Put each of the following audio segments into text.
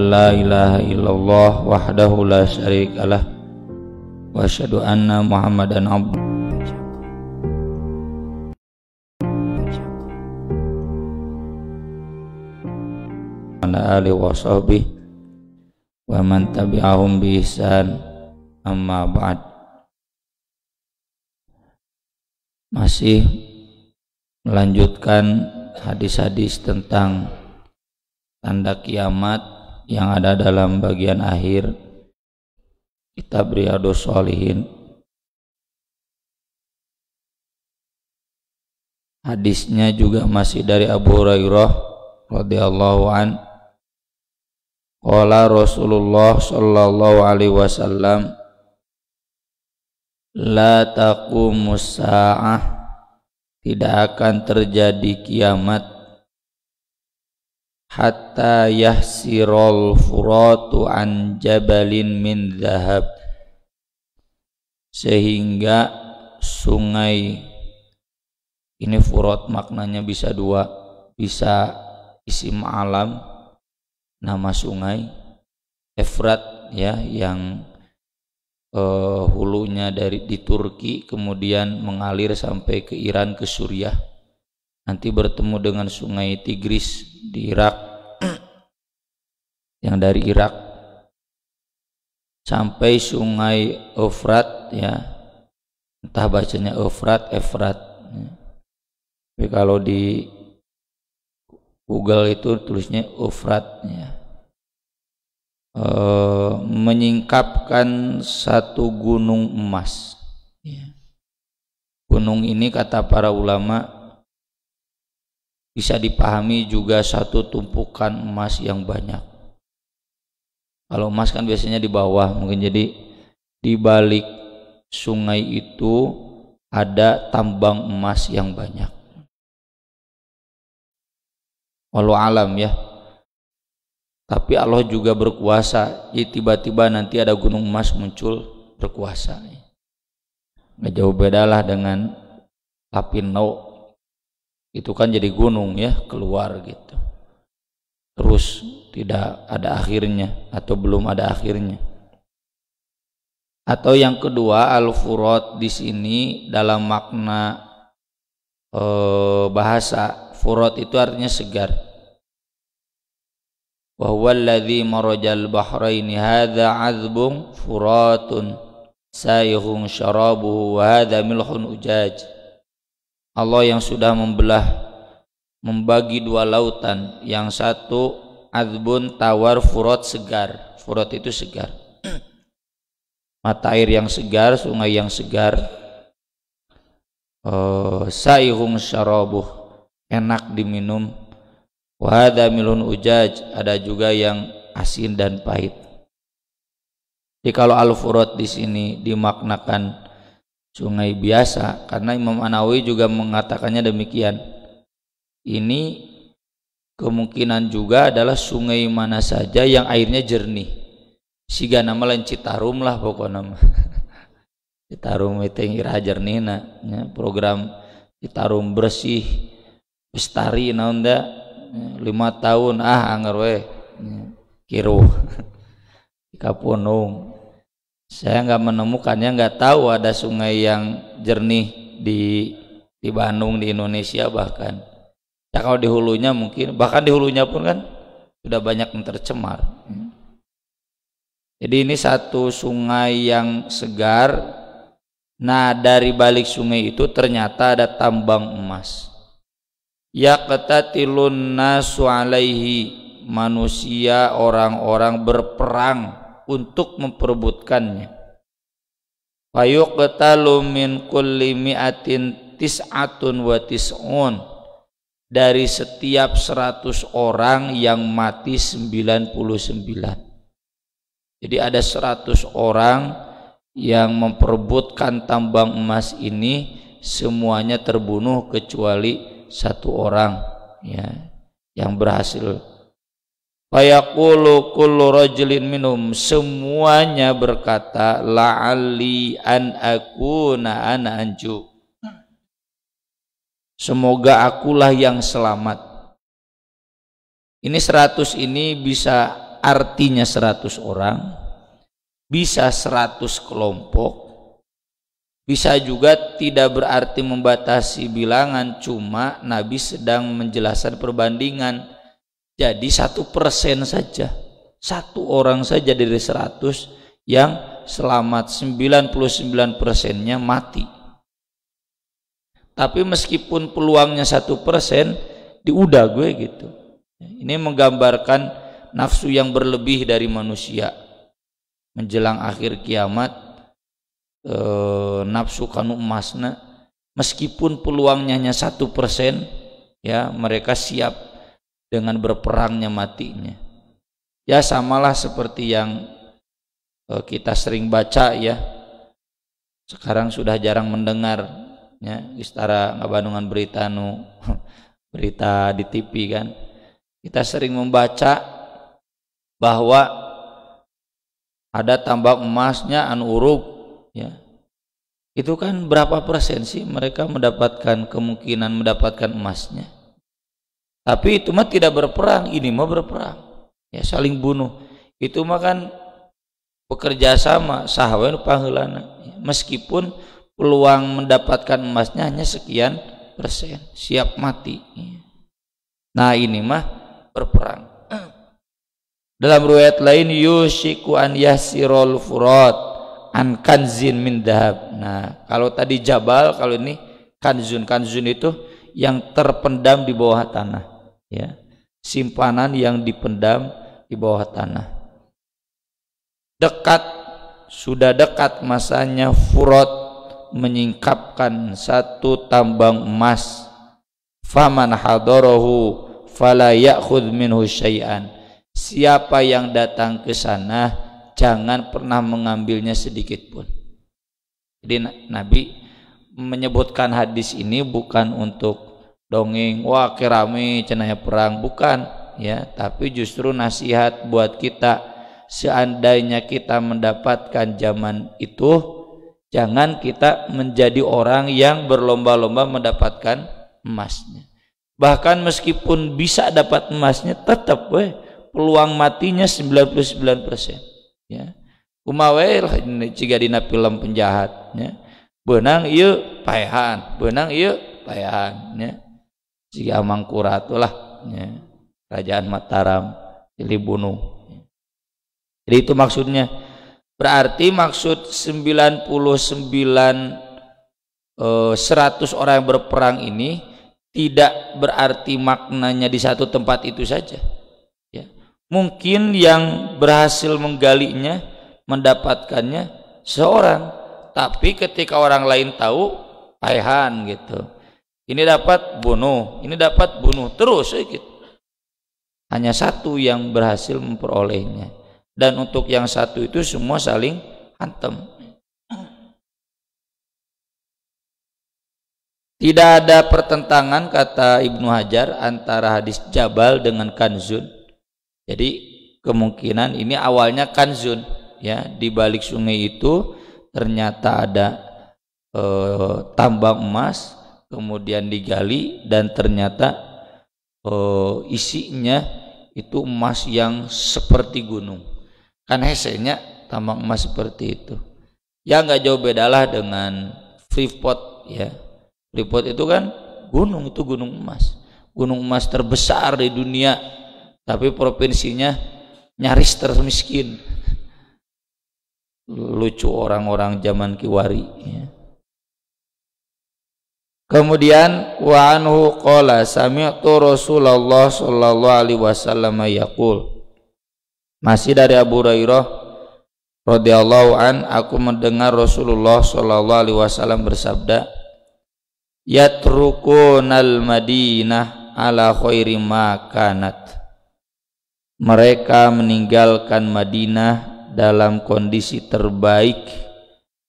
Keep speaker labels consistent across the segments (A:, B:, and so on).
A: La ilaha illallah wahdahu la syarikalah wa asyhadu anna Muhammadan abduhu ala alihi wa sahbihi wa man tabi'ahum bi ihsan amma ba'd masih melanjutkan hadis-hadis tentang tanda kiamat yang ada dalam bagian akhir kitab Riyadus Shalihin hadisnya juga masih dari Abu Hurairah radhiyallahu an Qala Rasulullah sallallahu alaihi wasallam La taqumus sa'ah tidak akan terjadi kiamat hatta yahsirul furatu an jabalin min zahab sehingga sungai ini furat maknanya bisa dua bisa isim alam nama sungai Efrat ya yang uh, hulunya dari di Turki kemudian mengalir sampai ke Iran ke Suriah nanti bertemu dengan sungai Tigris di Irak yang dari Irak sampai sungai Efrat ya entah bacanya Efrat Efrat ya. tapi kalau di Google itu tulisnya Efrat ya e, menyingkapkan satu gunung emas ya. gunung ini kata para ulama bisa dipahami juga satu tumpukan emas yang banyak. Kalau emas kan biasanya di bawah, mungkin jadi di balik sungai itu ada tambang emas yang banyak. Walau alam ya. Tapi Allah juga berkuasa. Jadi tiba-tiba nanti ada gunung emas muncul berkuasa. Nggak jauh bedalah dengan Lapinau itu kan jadi gunung ya keluar gitu terus tidak ada akhirnya atau belum ada akhirnya atau yang kedua al-furat di sini dalam makna e, bahasa furat itu artinya segar bahwa huwa alladhi marajal bahraini hadza azbun furatun sayhun syarabuhu wa milhun ujaj Allah yang sudah membelah membagi dua lautan yang satu azbun tawar furat segar furat itu segar mata air yang segar sungai yang segar uh, syarabuh enak diminum wahada milun ujaj ada juga yang asin dan pahit jadi kalau al furat di sini dimaknakan sungai biasa karena Imam Anawi juga mengatakannya demikian ini kemungkinan juga adalah sungai mana saja yang airnya jernih siga nama lain Citarum lah pokoknya Citarum itu yang ira jernih nah, ya, program Citarum bersih bestari nah, da ya, lima tahun ah anggar weh ya, kiruh kiru kapunung saya nggak menemukannya nggak tahu ada sungai yang jernih di di Bandung di Indonesia bahkan ya kalau di hulunya mungkin bahkan di hulunya pun kan sudah banyak yang tercemar jadi ini satu sungai yang segar nah dari balik sungai itu ternyata ada tambang emas kata nasu alaihi manusia orang-orang berperang untuk memperebutkannya. Fayuqtalu min kulli mi'atin tis'atun wa tis'un. Dari setiap seratus orang yang mati sembilan puluh sembilan. Jadi ada seratus orang yang memperebutkan tambang emas ini semuanya terbunuh kecuali satu orang ya yang berhasil Fayaqulu kullu rajulin minum semuanya berkata La'ali an akuna ana anju. Semoga akulah yang selamat. Ini seratus ini bisa artinya seratus orang, bisa seratus kelompok, bisa juga tidak berarti membatasi bilangan, cuma Nabi sedang menjelaskan perbandingan jadi satu persen saja, satu orang saja dari seratus yang selamat 99 persennya mati. Tapi meskipun peluangnya satu persen, diudah gue gitu. Ini menggambarkan nafsu yang berlebih dari manusia menjelang akhir kiamat e, nafsu kanu emasna meskipun peluangnya hanya satu persen ya mereka siap dengan berperangnya matinya. Ya samalah seperti yang e, kita sering baca ya. Sekarang sudah jarang mendengar ya istara ngabandungan berita nu berita di TV kan. Kita sering membaca bahwa ada tambak emasnya anurup ya. Itu kan berapa persen sih mereka mendapatkan kemungkinan mendapatkan emasnya? Tapi itu mah tidak berperang, ini mah berperang. Ya saling bunuh. Itu mah kan bekerja sama sahwen paheulana. Ya, meskipun peluang mendapatkan emasnya hanya sekian persen, siap mati. Ya. Nah, ini mah berperang. Dalam riwayat lain Yusiku an yasirul furat an kanzin min dahab. Nah, kalau tadi jabal, kalau ini kanzun. Kanzun itu yang terpendam di bawah tanah ya simpanan yang dipendam di bawah tanah dekat sudah dekat masanya furat menyingkapkan satu tambang emas faman hadarahu fala ya'khudh minhu syai'an siapa yang datang ke sana jangan pernah mengambilnya sedikit pun jadi Nabi menyebutkan hadis ini bukan untuk dongeng wah kerame cenah perang bukan ya tapi justru nasihat buat kita seandainya kita mendapatkan zaman itu jangan kita menjadi orang yang berlomba-lomba mendapatkan emasnya bahkan meskipun bisa dapat emasnya tetap we peluang matinya 99% ya kumawe jika dina film penjahatnya benang iya payahan benang iya payahannya jika Mangkuratu itulah ya. kerajaan Mataram jadi bunuh jadi itu maksudnya berarti maksud 99 100 eh, orang yang berperang ini tidak berarti maknanya di satu tempat itu saja ya mungkin yang berhasil menggalinya mendapatkannya seorang tapi ketika orang lain tahu ayhan gitu ini dapat bunuh ini dapat bunuh terus eh, gitu hanya satu yang berhasil memperolehnya dan untuk yang satu itu semua saling hantam Tidak ada pertentangan kata Ibnu Hajar antara hadis Jabal dengan Kanzun. Jadi kemungkinan ini awalnya Kanzun ya di balik sungai itu ternyata ada e, tambang emas kemudian digali dan ternyata e, isinya itu emas yang seperti gunung kan hesenya tambang emas seperti itu ya nggak jauh bedalah dengan Freeport ya Freeport itu kan gunung itu gunung emas gunung emas terbesar di dunia tapi provinsinya nyaris termiskin lucu orang-orang zaman kiwari ya. kemudian wa anhu qala sami'tu Rasulullah sallallahu alaihi wasallam yaqul masih dari Abu Hurairah radhiyallahu an aku mendengar Rasulullah sallallahu alaihi wasallam bersabda yatrukunal madinah ala khairi makanat mereka meninggalkan Madinah dalam kondisi terbaik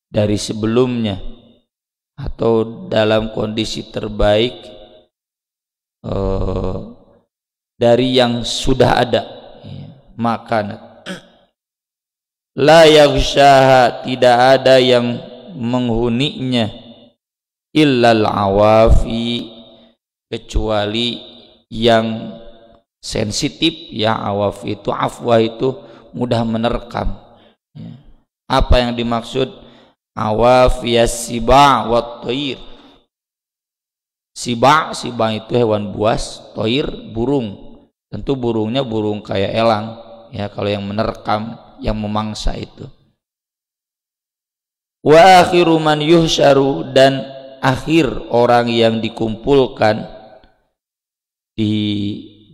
A: dari sebelumnya atau dalam kondisi terbaik uh, dari yang sudah ada ya, makanan la yaghshaha tidak ada yang menghuninya illal awafi kecuali yang sensitif ya awaf itu afwa itu mudah menerkam ya. apa yang dimaksud awaf yasiba wa toir siba siba itu hewan buas toir burung tentu burungnya burung kayak elang ya kalau yang menerkam yang memangsa itu wa akhiru yusharu dan akhir orang yang dikumpulkan di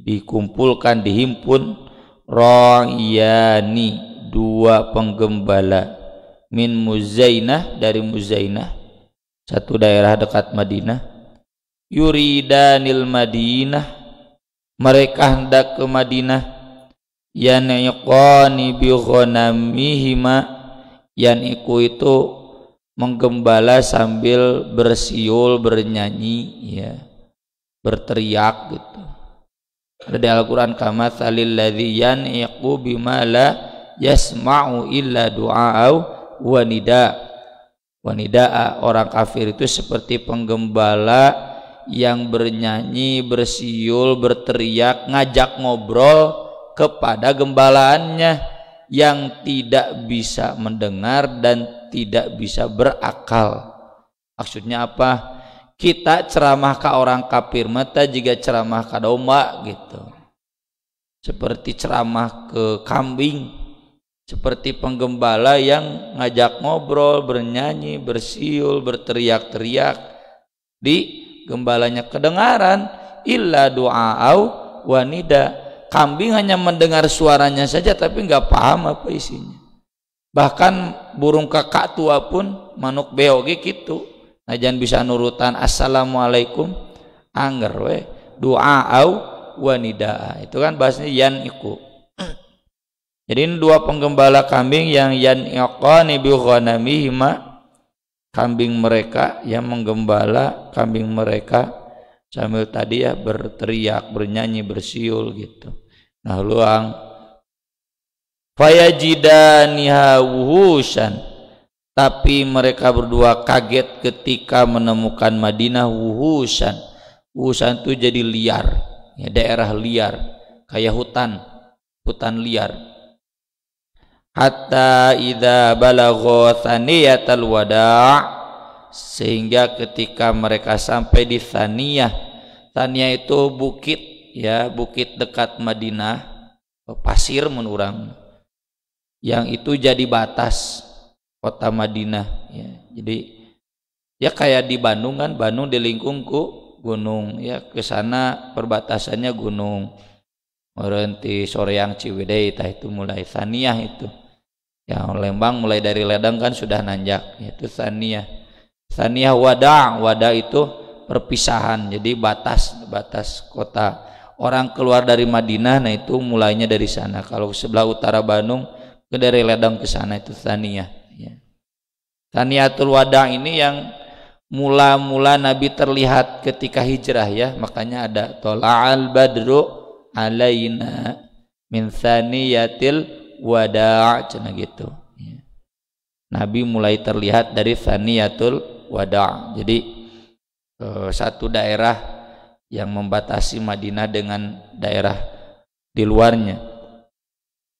A: dikumpulkan dihimpun Royani dua penggembala min Muzainah dari Muzainah satu daerah dekat Madinah yuridanil Madinah mereka hendak ke Madinah nami bi ghanamihima iku itu menggembala sambil bersiul bernyanyi ya berteriak gitu ada di Al-Qur'an kama salil ladzi yan'iqu bima la yasma'u illa du'a'au wa nida. Wa nida'a orang kafir itu seperti penggembala yang bernyanyi, bersiul, berteriak, ngajak ngobrol kepada gembalaannya yang tidak bisa mendengar dan tidak bisa berakal. Maksudnya apa? kita ceramah ke orang kafir mata juga ceramah ke domba gitu seperti ceramah ke kambing seperti penggembala yang ngajak ngobrol, bernyanyi, bersiul, berteriak-teriak di gembalanya kedengaran illa du'a'au wanida kambing hanya mendengar suaranya saja tapi nggak paham apa isinya bahkan burung kakak tua pun manuk beogi gitu najan bisa nurutan assalamualaikum anger we doa au wanida itu kan bahasnya yan iku jadi ini dua penggembala kambing yang yan iqani bi ghanamihima kambing mereka yang menggembala kambing mereka sambil tadi ya berteriak, bernyanyi, bersiul gitu. Nah, luang fayajidaniha wuhusan tapi mereka berdua kaget ketika menemukan Madinah wuhusan. Wuhusan itu jadi liar, ya, daerah liar, kayak hutan, hutan liar. Hatta idza balagho thaniyatal wada' sehingga ketika mereka sampai di Thaniyah, Thaniyah itu bukit ya, bukit dekat Madinah, pasir menurang. Yang itu jadi batas kota Madinah ya. Jadi ya kayak di Bandung kan Bandung di lingkungku gunung ya ke sana perbatasannya gunung Merenti yang Ciwidey itu mulai Saniah itu ya Lembang mulai dari Ledang kan sudah nanjak itu Saniah Saniah Wada Wada itu perpisahan jadi batas batas kota orang keluar dari Madinah nah itu mulainya dari sana kalau sebelah utara Bandung ke dari Ledang ke sana itu Saniah Saniatul Wada ini yang mula-mula Nabi terlihat ketika hijrah ya. Makanya ada Tolal badru alaina min saniyatil wada' cina gitu. Ya. Nabi mulai terlihat dari saniyatul wada'. Jadi eh, satu daerah yang membatasi Madinah dengan daerah di luarnya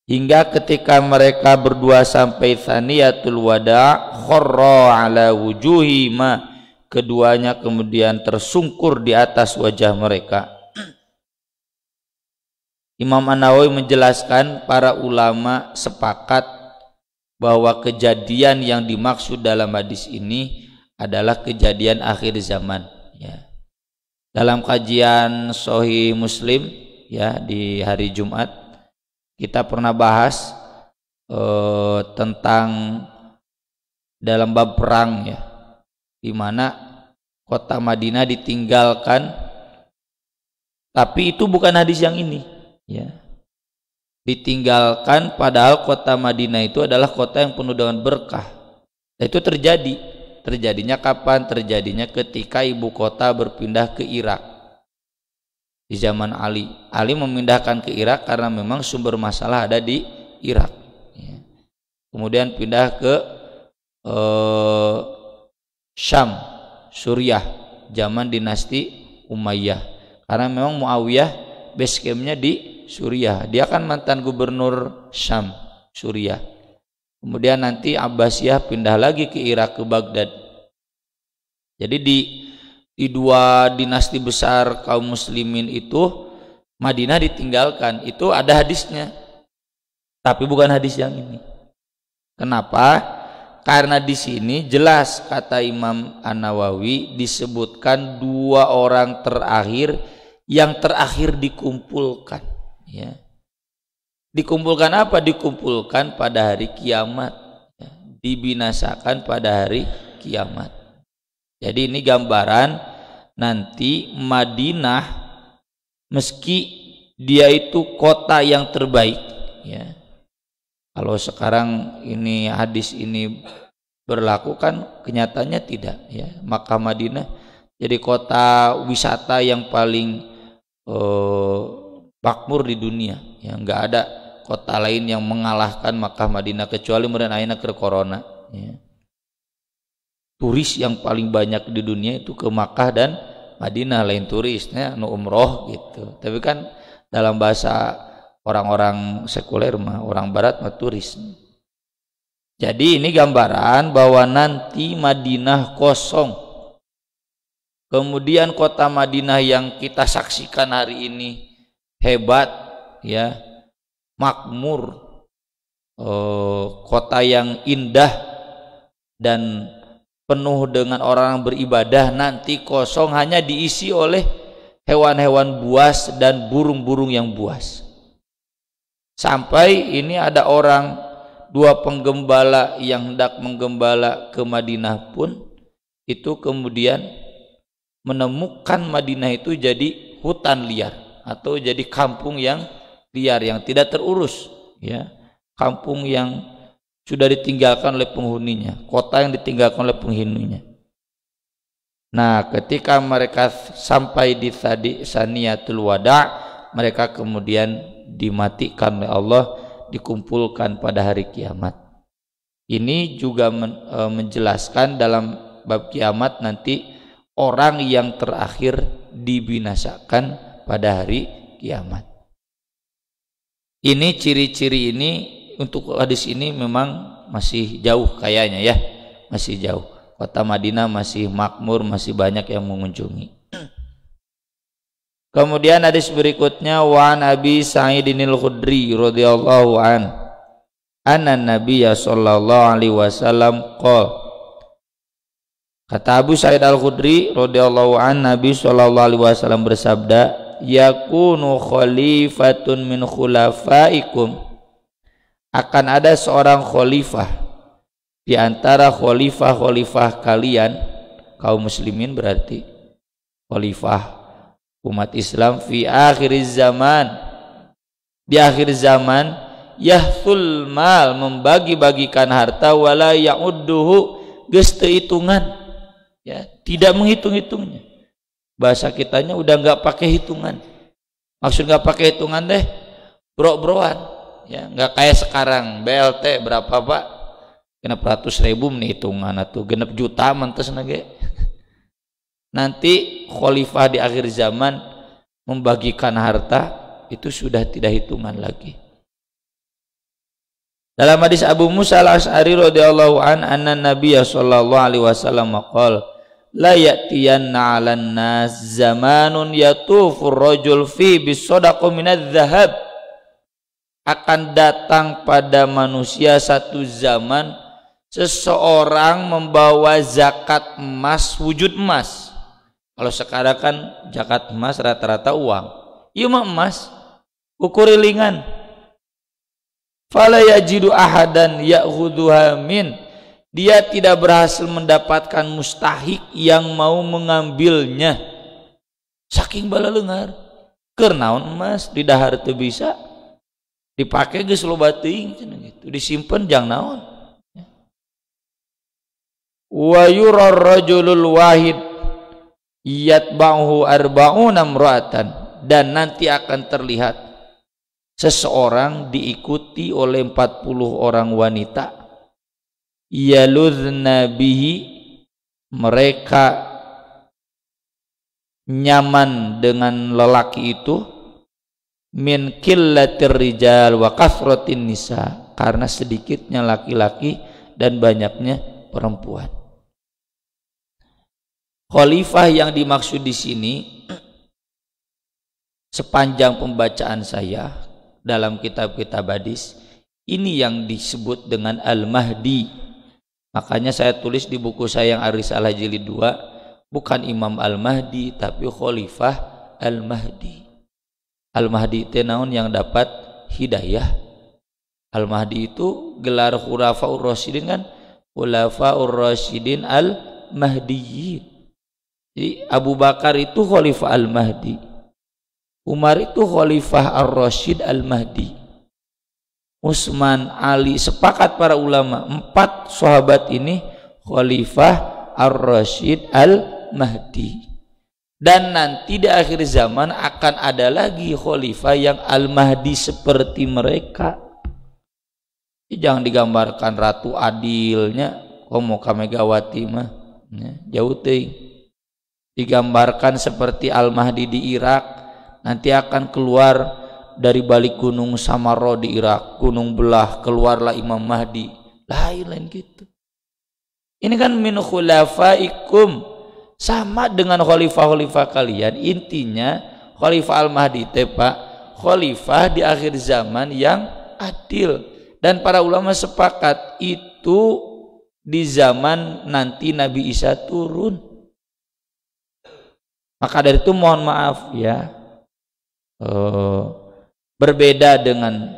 A: hingga ketika mereka berdua sampai thaniyatul wada khorra ala wujuhima keduanya kemudian tersungkur di atas wajah mereka Imam An-Nawawi menjelaskan para ulama sepakat bahwa kejadian yang dimaksud dalam hadis ini adalah kejadian akhir zaman ya. Dalam kajian Sohi Muslim ya di hari Jumat kita pernah bahas eh, tentang dalam bab perang ya, di mana kota Madinah ditinggalkan, tapi itu bukan hadis yang ini ya. Ditinggalkan padahal kota Madinah itu adalah kota yang penuh dengan berkah. itu terjadi. Terjadinya kapan? Terjadinya ketika ibu kota berpindah ke Irak di zaman Ali. Ali memindahkan ke Irak karena memang sumber masalah ada di Irak. Ya. Kemudian pindah ke eh, Syam, Suriah, zaman dinasti Umayyah. Karena memang Muawiyah base campnya di Suriah. Dia kan mantan gubernur Syam, Suriah. Kemudian nanti Abbasiyah pindah lagi ke Irak ke Baghdad. Jadi di di dua dinasti besar kaum muslimin itu Madinah ditinggalkan itu ada hadisnya tapi bukan hadis yang ini kenapa karena di sini jelas kata Imam An Nawawi disebutkan dua orang terakhir yang terakhir dikumpulkan ya dikumpulkan apa dikumpulkan pada hari kiamat ya. dibinasakan pada hari kiamat jadi ini gambaran nanti Madinah meski dia itu kota yang terbaik ya. Kalau sekarang ini hadis ini berlaku kan kenyataannya tidak ya. Maka Madinah jadi kota wisata yang paling eh, makmur di dunia ya enggak ada kota lain yang mengalahkan Makkah Madinah kecuali meren ke corona ya turis yang paling banyak di dunia itu ke Makkah dan Madinah lain turisnya nu umroh gitu tapi kan dalam bahasa orang-orang sekuler mah orang barat mah turis jadi ini gambaran bahwa nanti Madinah kosong kemudian kota Madinah yang kita saksikan hari ini hebat ya makmur eh, kota yang indah dan penuh dengan orang beribadah nanti kosong hanya diisi oleh hewan-hewan buas dan burung-burung yang buas. Sampai ini ada orang dua penggembala yang hendak menggembala ke Madinah pun itu kemudian menemukan Madinah itu jadi hutan liar atau jadi kampung yang liar yang tidak terurus ya kampung yang sudah ditinggalkan oleh penghuninya, kota yang ditinggalkan oleh penghuninya. Nah, ketika mereka sampai di tadi saniyatul wada, mereka kemudian dimatikan oleh Allah, dikumpulkan pada hari kiamat. Ini juga men, e, menjelaskan dalam bab kiamat nanti orang yang terakhir dibinasakan pada hari kiamat. Ini ciri-ciri ini untuk hadis ini memang masih jauh kayaknya ya, masih jauh. Kota Madinah masih makmur, masih banyak yang mengunjungi. Kemudian hadis berikutnya wan Nabi Sa'idinil khudri radhiyallahu an. Anna Nabi sallallahu alaihi wasallam qol. Kata Abu Sa'id al-Khudri radhiyallahu an Nabi sallallahu alaihi wasallam bersabda, "Yakunu khalifatun min khulafaikum." akan ada seorang khalifah di antara khalifah-khalifah kalian kaum muslimin berarti khalifah umat Islam fi akhir zaman di akhir zaman yahful mal membagi-bagikan harta wala yaudduhu geus hitungan ya tidak menghitung-hitungnya bahasa kitanya udah nggak pakai hitungan maksud nggak pakai hitungan deh bro-broan ya nggak kayak sekarang BLT berapa pak genap ratus ribu nih hitungan atau genap juta mentes nage nanti khalifah di akhir zaman membagikan harta itu sudah tidak hitungan lagi dalam hadis Abu Musa al-Asy'ari radhiyallahu an anna Nabi sallallahu alaihi wasallam qol la ya'tiyanna 'alan nas zamanun yatufur rajul fi bisadaqah minadz akan datang pada manusia satu zaman seseorang membawa zakat emas wujud emas. Kalau sekarang kan zakat emas rata-rata uang. iya mah emas kukurilingan. Fala yajidu ahadan ya'khudhuha min. Dia tidak berhasil mendapatkan mustahik yang mau mengambilnya. Saking bala lengar. Kernaun emas di dahar itu bisa dipakai geus loba teuing cenah gitu disimpen jang naon wa yurar rajulul wahid yatba'uhu arba'una imra'atan dan nanti akan terlihat seseorang diikuti oleh 40 orang wanita yaludhna bihi mereka nyaman dengan lelaki itu min killatir rijal wa kasratin nisa karena sedikitnya laki-laki dan banyaknya perempuan. Khalifah yang dimaksud di sini sepanjang pembacaan saya dalam kitab-kitab hadis ini yang disebut dengan Al-Mahdi. Makanya saya tulis di buku saya yang Arisalah Jilid 2 bukan Imam Al-Mahdi tapi Khalifah Al-Mahdi. Al-Mahdi teh yang dapat hidayah. Al-Mahdi itu gelar ur Rasyidin kan ur Rasyidin al mahdiyyin Jadi Abu Bakar itu Khalifah Al-Mahdi. Umar itu Khalifah Ar-Rasyid Al-Mahdi. Utsman, Ali sepakat para ulama empat sahabat ini Khalifah Ar-Rasyid Al-Mahdi dan nanti di akhir zaman akan ada lagi khalifah yang al-mahdi seperti mereka ya, jangan digambarkan ratu adilnya komoka oh, megawati mah ya, jauh ting digambarkan seperti al-mahdi di Irak nanti akan keluar dari balik gunung Samaro di Irak gunung belah keluarlah Imam Mahdi lain lain gitu ini kan min khulafaikum sama dengan khalifah-khalifah kalian intinya khalifah al-mahdi tepak Pak khalifah di akhir zaman yang adil dan para ulama sepakat itu di zaman nanti Nabi Isa turun maka dari itu mohon maaf ya eh, berbeda dengan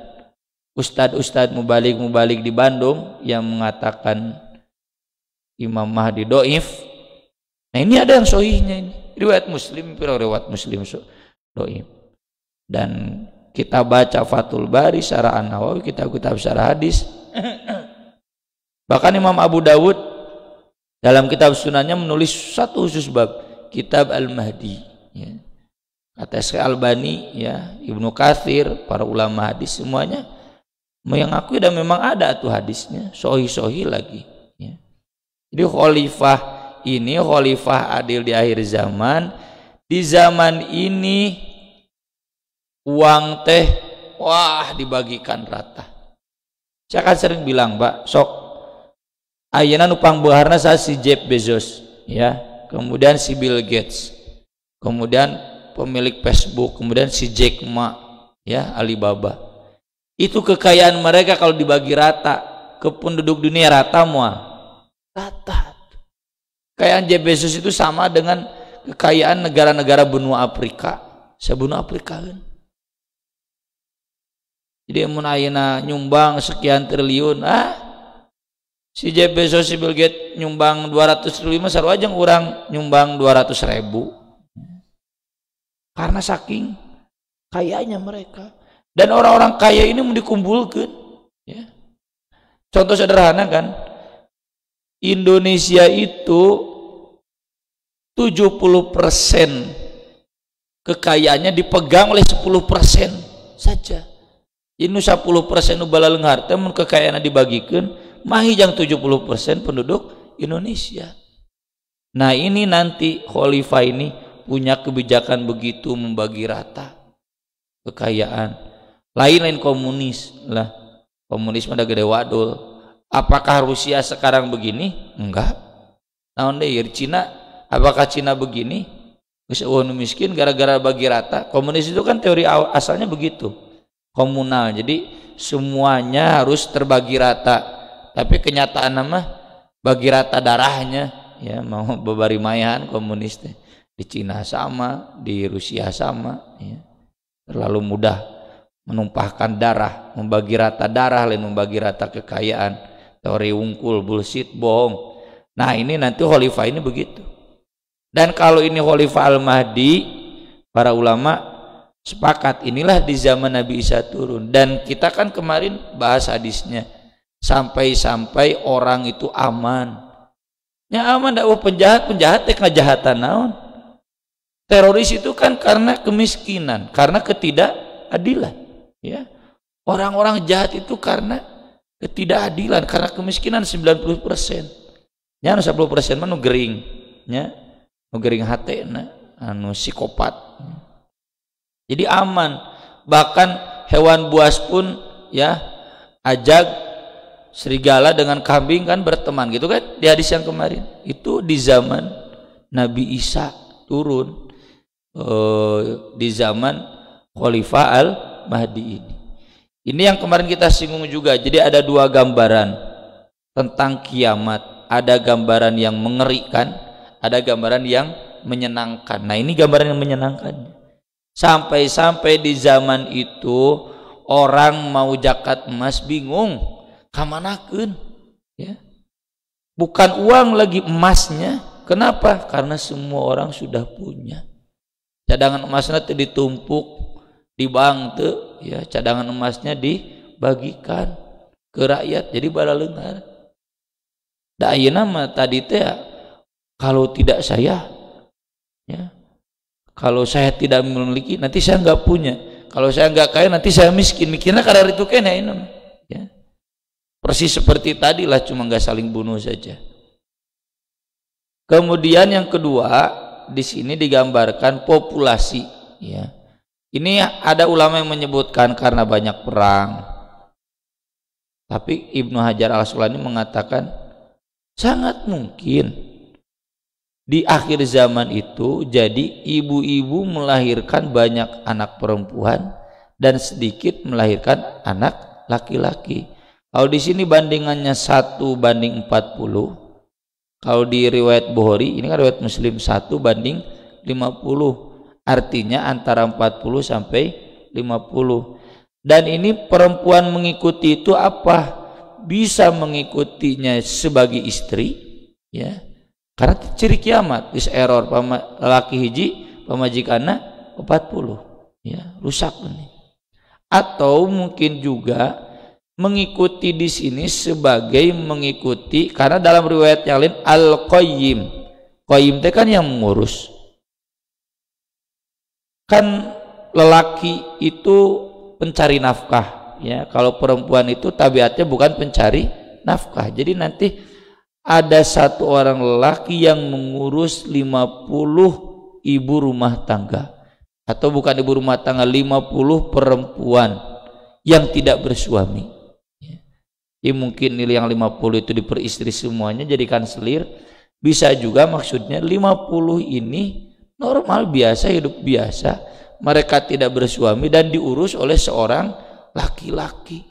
A: ustadz-ustadz mubalik-mubalik di Bandung yang mengatakan Imam Mahdi doif Nah ini ada yang sohihnya ini. Riwayat muslim, riwayat muslim doib. Dan kita baca Fatul Bari, an Nawawi, kita kitab secara hadis. Bahkan Imam Abu Dawud dalam kitab sunannya menulis satu khusus bab, kitab Al-Mahdi. Ya. Kata Syekh Albani, ya, Ibnu Kathir, para ulama hadis semuanya mengakui dan memang ada tuh hadisnya, sohi-sohi lagi. Ya. Jadi khalifah ini khalifah adil di akhir zaman di zaman ini uang teh wah dibagikan rata saya kan sering bilang pak sok ayana nupang beharna saya si Jeff Bezos ya kemudian si Bill Gates kemudian pemilik Facebook kemudian si Jack Ma ya Alibaba itu kekayaan mereka kalau dibagi rata ke penduduk dunia rata mua rata Kekayaan Jeff Bezos itu sama dengan kekayaan negara-negara benua Afrika. sebenua Afrika kan. Jadi mun ayeuna nyumbang sekian triliun, ah si Jeff Bezos si Bill Gates nyumbang 200 triliun mah sarua jeung urang nyumbang 200 ribu. Karena saking kayanya mereka. Dan orang-orang kaya ini mau dikumpulkan. Ya. Contoh sederhana kan, Indonesia itu 70% kekayaannya dipegang oleh 10% saja. Ini 10% nubala lenghar, teman kekayaannya dibagikan mahi yang 70% penduduk Indonesia. Nah ini nanti khalifah ini punya kebijakan begitu membagi rata kekayaan. Lain-lain komunis lah. komunis ada gede wadul. Apakah Rusia sekarang begini? Enggak. Nah, Cina apakah Cina begini geus oh, miskin gara-gara bagi rata komunis itu kan teori asalnya begitu komunal jadi semuanya harus terbagi rata tapi kenyataan nama bagi rata darahnya ya mau bebari mayan komunis di Cina sama di Rusia sama ya. terlalu mudah menumpahkan darah membagi rata darah lain membagi rata kekayaan teori wungkul bullshit bohong nah ini nanti khalifah ini begitu dan kalau ini Khalifah Al-Mahdi, para ulama sepakat inilah di zaman Nabi Isa turun. Dan kita kan kemarin bahas hadisnya. Sampai-sampai orang itu aman. Ya aman oh, penjahat penjahat teh kejahatan naon. Teroris itu kan karena kemiskinan, karena ketidakadilan, ya. Orang-orang jahat itu karena ketidakadilan, karena kemiskinan 90%. Nya 10% mana gering, ya nuring hatena anu psikopat jadi aman bahkan hewan buas pun ya ajak serigala dengan kambing kan berteman gitu kan di hadis yang kemarin itu di zaman Nabi Isa turun eh, di zaman Khalifah al Mahdi ini ini yang kemarin kita singgung juga jadi ada dua gambaran tentang kiamat ada gambaran yang mengerikan ada gambaran yang menyenangkan. Nah, ini gambaran yang menyenangkan. Sampai-sampai di zaman itu orang mau jakat emas bingung kamanakeun, ya. Bukan uang lagi emasnya. Kenapa? Karena semua orang sudah punya. Cadangan emasnya itu ditumpuk di bank tuh, ya, cadangan emasnya dibagikan ke rakyat. Jadi bala lengar. Da nama tadi teh kalau tidak saya, ya, kalau saya tidak memiliki, nanti saya nggak punya. Kalau saya nggak kaya, nanti saya miskin. Mikirnya karena itu kena ya, ini. Ya. Persis seperti tadi lah, cuma nggak saling bunuh saja. Kemudian yang kedua, di sini digambarkan populasi. Ya. Ini ada ulama yang menyebutkan karena banyak perang. Tapi Ibnu Hajar al Asqalani mengatakan sangat mungkin di akhir zaman itu jadi ibu-ibu melahirkan banyak anak perempuan dan sedikit melahirkan anak laki-laki. Kalau di sini bandingannya satu banding 40. Kalau di riwayat Bukhari ini kan riwayat Muslim satu banding 50. Artinya antara 40 sampai 50. Dan ini perempuan mengikuti itu apa? Bisa mengikutinya sebagai istri, ya karena ciri kiamat is error laki hiji pamajikanna 40 ya rusak ini. Atau mungkin juga mengikuti di sini sebagai mengikuti karena dalam riwayat yang lain al qayyim. Qayyim tekan kan yang mengurus. Kan lelaki itu pencari nafkah ya. Kalau perempuan itu tabiatnya bukan pencari nafkah. Jadi nanti ada satu orang lelaki yang mengurus 50 ibu rumah tangga atau bukan ibu rumah tangga 50 perempuan yang tidak bersuami ini ya. mungkin nilai yang 50 itu diperistri semuanya jadikan selir bisa juga maksudnya 50 ini normal biasa hidup biasa mereka tidak bersuami dan diurus oleh seorang laki-laki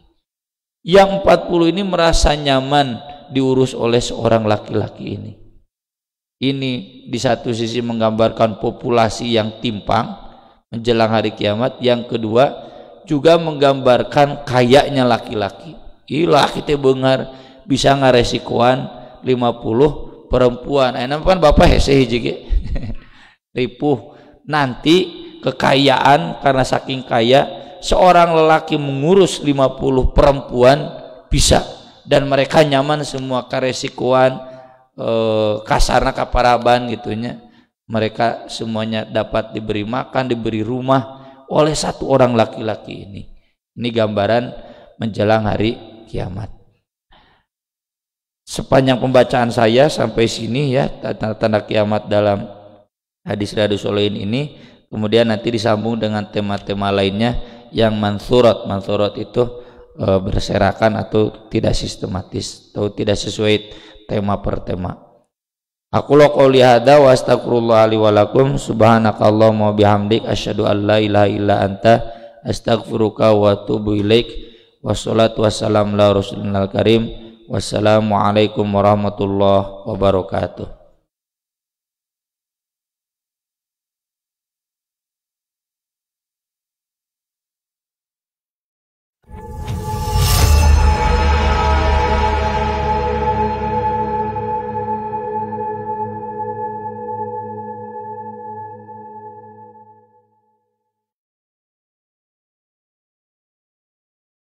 A: yang 40 ini merasa nyaman diurus oleh seorang laki-laki ini. Ini di satu sisi menggambarkan populasi yang timpang menjelang hari kiamat, yang kedua juga menggambarkan kayaknya laki-laki. Ilah kita bengar bisa ngaresikuan 50 perempuan. Enam eh, kan bapak hese ya, hiji ripuh nanti kekayaan karena saking kaya seorang lelaki mengurus 50 perempuan bisa dan mereka nyaman semua karesikuan e, eh, kasarna kaparaban gitunya mereka semuanya dapat diberi makan diberi rumah oleh satu orang laki-laki ini ini gambaran menjelang hari kiamat sepanjang pembacaan saya sampai sini ya tanda-tanda kiamat dalam hadis Radu ini kemudian nanti disambung dengan tema-tema lainnya yang mansurat mansurat itu Eh, berserakan atau tidak sistematis atau tidak sesuai tema per tema. Aku lo qouli hada wa astagfirullah li wa lakum subhanakallahumma bihamdik asyhadu an ilaha illa anta astaghfiruka wa atubu ilaik wassalatu wassalamu ala rasulillah karim wassalamualaikum warahmatullahi wabarakatuh